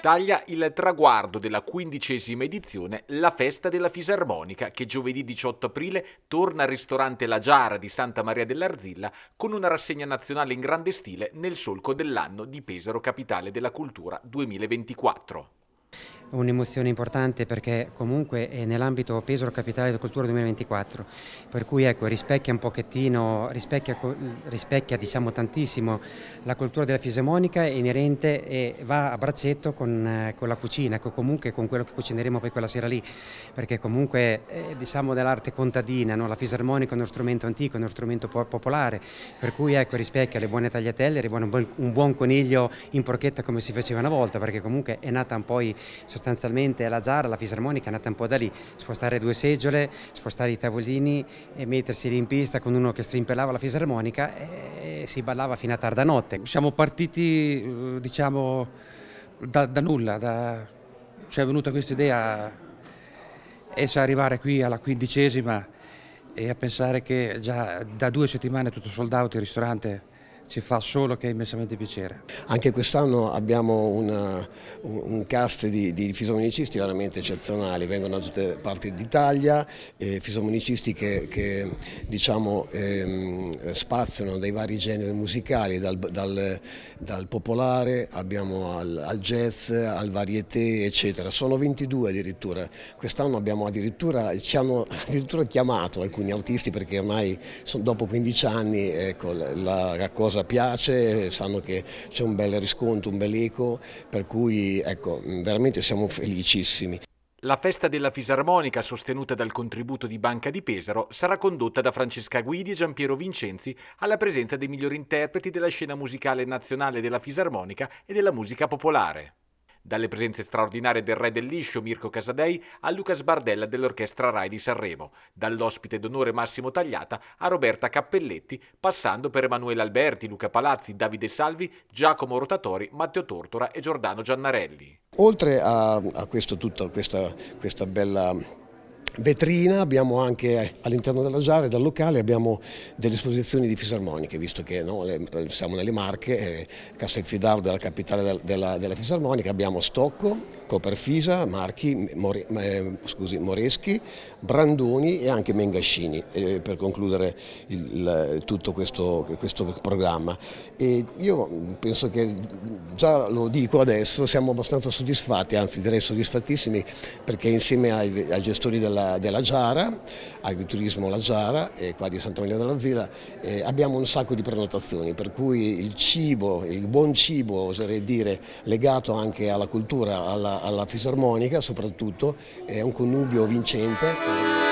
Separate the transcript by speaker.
Speaker 1: taglia il traguardo della quindicesima edizione La Festa della Fisarmonica, che giovedì 18 aprile torna al ristorante La Giara di Santa Maria dell'Arzilla con una rassegna nazionale in grande stile nel solco dell'anno di Pesaro Capitale della Cultura 2024
Speaker 2: un'emozione importante perché comunque è nell'ambito Pesaro Capitale della Cultura 2024, per cui ecco, rispecchia un pochettino, rispecchia, rispecchia diciamo, tantissimo la cultura della fisiomonica inerente e va a braccetto con, con la cucina, ecco, comunque con quello che cucineremo poi quella sera lì, perché comunque eh, diciamo dell'arte contadina, no? la fisarmonica è uno strumento antico, è uno strumento popolare, per cui ecco, rispecchia le buone tagliatelle, un buon, un buon coniglio in porchetta come si faceva una volta, perché comunque è nata un po' sostanzialmente la Zara, alla fisarmonica è nata un po' da lì, spostare due seggiole, spostare i tavolini e mettersi lì in pista con uno che strimpellava la fisarmonica e si ballava fino a tarda notte. Siamo partiti eh, diciamo da, da nulla, da... ci è venuta questa idea e sa arrivare qui alla quindicesima e a pensare che già da due settimane tutto sold out il ristorante ci fa solo che immensamente piacere. Anche quest'anno
Speaker 3: abbiamo una, un cast di, di fisarmonicisti veramente eccezionali, vengono da tutte le parti d'Italia, eh, fisarmonicisti che, che diciamo, ehm, spaziano dai vari generi musicali, dal, dal, dal popolare al, al, jazz, al varieté eccetera, sono 22 addirittura, quest'anno abbiamo addirittura, ci hanno addirittura chiamato alcuni autisti perché ormai sono, dopo 15 anni ecco, la, la cosa cosa piace, sanno che c'è un bel riscontro, un bel eco, per cui ecco, veramente siamo felicissimi.
Speaker 1: La festa della fisarmonica, sostenuta dal contributo di Banca di Pesaro, sarà condotta da Francesca Guidi e Giampiero Vincenzi alla presenza dei migliori interpreti della scena musicale nazionale della fisarmonica e della musica popolare dalle presenze straordinarie del Re del Liscio Mirko Casadei a Lucas Bardella dell'Orchestra Rai di Sanremo, dall'ospite d'onore Massimo Tagliata a Roberta Cappelletti, passando per Emanuele Alberti, Luca Palazzi, Davide Salvi, Giacomo Rotatori, Matteo Tortora e Giordano Giannarelli.
Speaker 3: Oltre a, a questo, tutta questa, questa bella vetrina, abbiamo anche eh, all'interno della Giara e del locale abbiamo delle esposizioni di fisarmoniche, visto che no, le, siamo nelle Marche, eh, Castelfidardo è la capitale del, della, della, fisarmonica, abbiamo Stocco, Coperfisa, Marchi, More, eh, scusi, Moreschi, Brandoni e anche Mengascini eh, per concludere il, il, tutto questo, questo programma. E io penso che già lo dico adesso, siamo abbastanza soddisfatti, anzi direi soddisfattissimi perché insieme ai, ai gestori della della, Giara, Agriturismo La Giara, e eh, qua di Santa Maria della Zila, eh, abbiamo un sacco di prenotazioni, per cui il cibo, il buon cibo, oserei dire, legato anche alla cultura, alla, alla fisarmonica soprattutto, è un connubio vincente.